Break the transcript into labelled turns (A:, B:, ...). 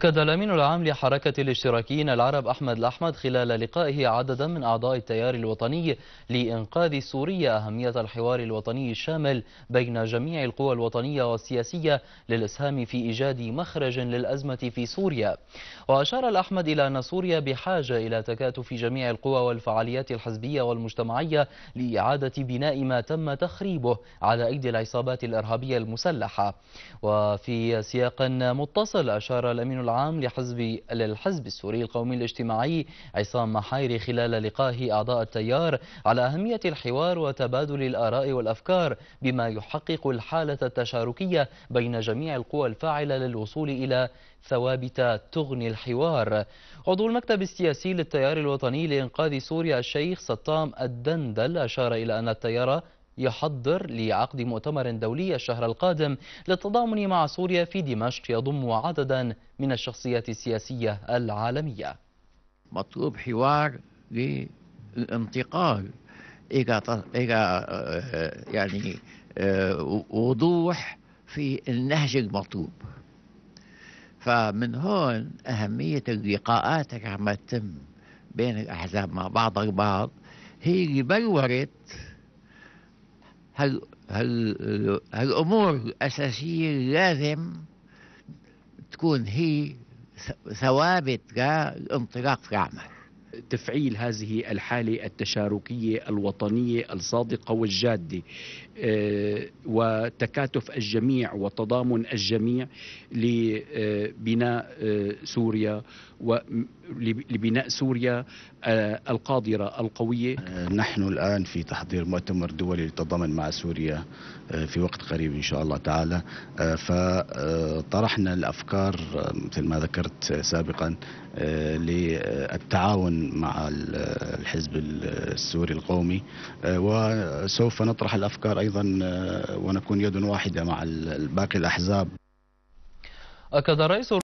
A: أكد الأمين العام لحركة الاشتراكيين العرب أحمد الأحمد خلال لقائه عددا من أعضاء التيار الوطني لإنقاذ سوريا أهمية الحوار الوطني الشامل بين جميع القوى الوطنية والسياسية للإسهام في إيجاد مخرج للأزمة في سوريا وأشار الأحمد إلى أن سوريا بحاجة إلى تكاتف جميع القوى والفعاليات الحزبية والمجتمعية لإعادة بناء ما تم تخريبه على أيدي العصابات الإرهابية المسلحة وفي سياق متصل أشار الأمين العام العام لحزب للحزب السوري القومي الاجتماعي عصام محايري خلال لقائه أعضاء التيار على أهمية الحوار وتبادل الآراء والأفكار بما يحقق الحالة التشاركية بين جميع القوى الفاعلة للوصول إلى ثوابت تغني الحوار عضو المكتب السياسي للتيار الوطني لإنقاذ سوريا الشيخ سطام الدندل أشار إلى أن التيار يحضر لعقد مؤتمر دولي الشهر القادم للتضامن مع سوريا في دمشق يضم عددا من الشخصيات السياسية العالمية مطلوب حوار
B: للانتقال إلى إلى آه، يعني آه، وضوح في النهج المطلوب فمن هون أهمية اللقاءات اللي عم تتم بين الأحزاب مع بعض البعض هي اللي بلورت هال هال هالامور الاساسيه لازم تكون هي ثوابت للانطلاق في العمل تفعيل هذه الحالة
C: التشاركية الوطنية الصادقة والجادة آه، وتكاتف الجميع وتضامن الجميع لبناء آه، سوريا لبناء سوريا آه، القادرة
D: القوية نحن الآن في تحضير مؤتمر دولي للتضامن مع سوريا في وقت قريب إن شاء الله تعالى فطرحنا الأفكار مثل ما ذكرت سابقا التعاون مع الحزب السوري القومي آه، وسوف نطرح الأفكار أيضا آه، ونكون يد واحدة مع باقي الأحزاب
A: أكد رئيس